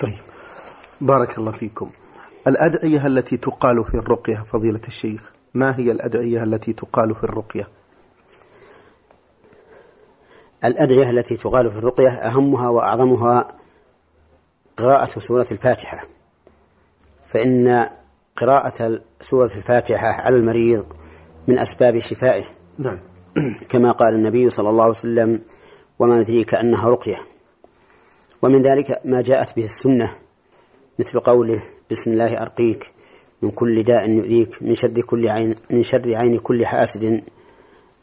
طيب بارك الله فيكم الأدعية التي تقال في الرقية فضيلة الشيخ ما هي الأدعية التي تقال في الرقية الأدعية التي تقال في الرقية أهمها وأعظمها قراءة سورة الفاتحة فإن قراءة سورة الفاتحة على المريض من أسباب شفائه نعم كما قال النبي صلى الله عليه وسلم وما ندريك أنها رقية ومن ذلك ما جاءت به السنة مثل قوله بسم الله أرقيك من كل داء يؤذيك من شر كل عين من شر عين كل حاسد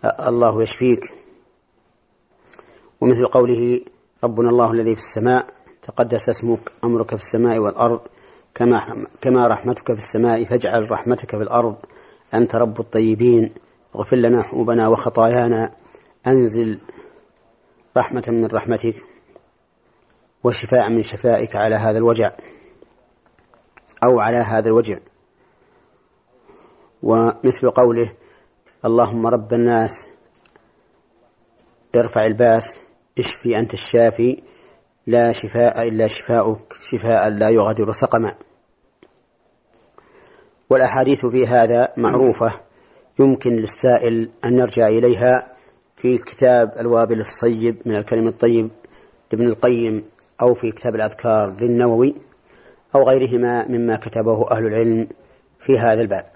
الله يشفيك ومثل قوله ربنا الله الذي في السماء تقدس اسمك أمرك في السماء والأرض كما كما رحمتك في السماء فاجعل رحمتك في الأرض أنت رب الطيبين اغفر لنا حبنا وخطايانا أنزل رحمة من رحمتك وشفاء من شفائك على هذا الوجع أو على هذا الوجع ومثل قوله اللهم رب الناس ارفع الباس اشفي أنت الشافي لا شفاء إلا شفاؤك شفاء لا يغادر سقما والأحاديث في هذا معروفة يمكن للسائل أن يرجع إليها في كتاب الوابل الصيب من الكلم الطيب لابن القيم أو في كتاب الأذكار للنووي أو غيرهما مما كتبه أهل العلم في هذا الباب